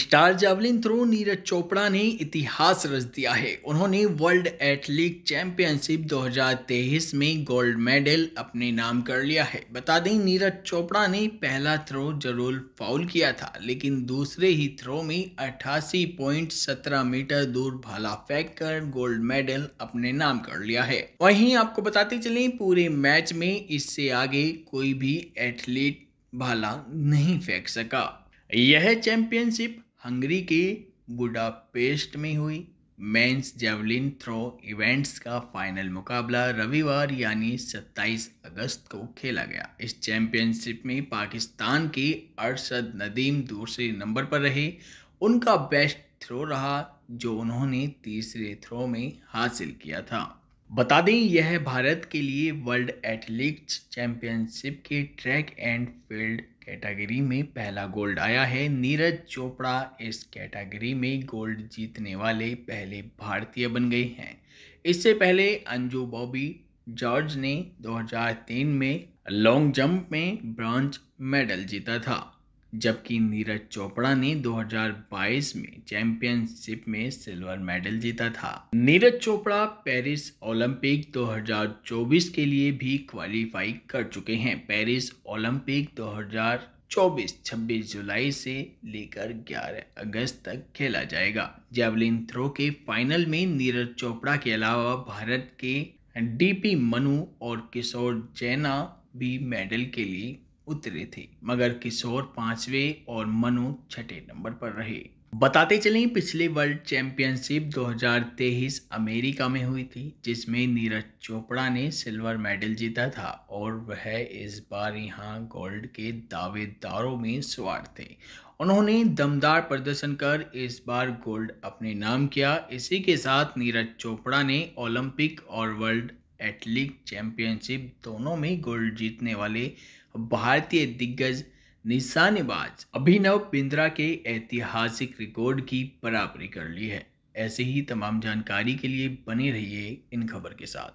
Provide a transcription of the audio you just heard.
star javelin throw Neeraj Chopra ने इतिहास रच दिया है उन्होंने वर्ल्ड एथलीट चैंपियनशिप 2023 में गोल्ड मेडल अपने नाम कर लिया है बता दें नीरज चोपड़ा ने पहला थ्रो जरूर फाउल किया था लेकिन दूसरे ही थ्रो में अठासी पॉइंट सत्रह मीटर दूर भाला फेंक कर गोल्ड मेडल अपने नाम कर लिया है वहीं आपको बताते चले पूरे मैच में इससे आगे कोई भी एथलीट भाला नहीं फेंक सका यह चैंपियनशिप हंगरी के बुडापेस्ट में हुई मेंस जेवलिन थ्रो इवेंट्स का फाइनल मुकाबला रविवार यानी 27 अगस्त को खेला गया इस चैंपियनशिप में पाकिस्तान के अरशद नदीम दूसरे नंबर पर रहे उनका बेस्ट थ्रो रहा जो उन्होंने तीसरे थ्रो में हासिल किया था बता दें यह भारत के लिए वर्ल्ड एथलीट्स चैंपियनशिप के ट्रैक एंड फील्ड कैटेगरी में पहला गोल्ड आया है नीरज चोपड़ा इस कैटेगरी में गोल्ड जीतने वाले पहले भारतीय बन गए हैं इससे पहले अंजू बॉबी जॉर्ज ने 2003 में लॉन्ग जंप में ब्रॉन्ज मेडल जीता था जबकि नीरज चोपड़ा ने 2022 में चैंपियनशिप में सिल्वर मेडल जीता था नीरज चोपड़ा पेरिस ओलंपिक 2024 के लिए भी क्वालिफाई कर चुके हैं पेरिस ओलंपिक 2024 26 जुलाई से लेकर 11 अगस्त तक खेला जाएगा जेवलिन थ्रो के फाइनल में नीरज चोपड़ा के अलावा भारत के डीपी मनु और किशोर जैना भी मेडल के लिए उतरे थे मगर किशोर पांचवें और मनु छठे नंबर पर रहे बताते चलें पिछले वर्ल्ड चैंपियनशिप 2023 अमेरिका में हुई थी जिसमें नीरज चोपड़ा ने सिल्वर मेडल जीता था और वह इस बार यहां गोल्ड के दावेदारों में सवार थे उन्होंने दमदार प्रदर्शन कर इस बार गोल्ड अपने नाम किया इसी के साथ नीरज चोपड़ा ने ओलंपिक और वर्ल्ड एथलीट चैंपियनशिप दोनों में गोल्ड जीतने वाले भारतीय दिग्गज निशानेबाज अभिनव बिंद्रा के ऐतिहासिक रिकॉर्ड की बराबरी कर ली है ऐसे ही तमाम जानकारी के लिए बने रहिए इन खबर के साथ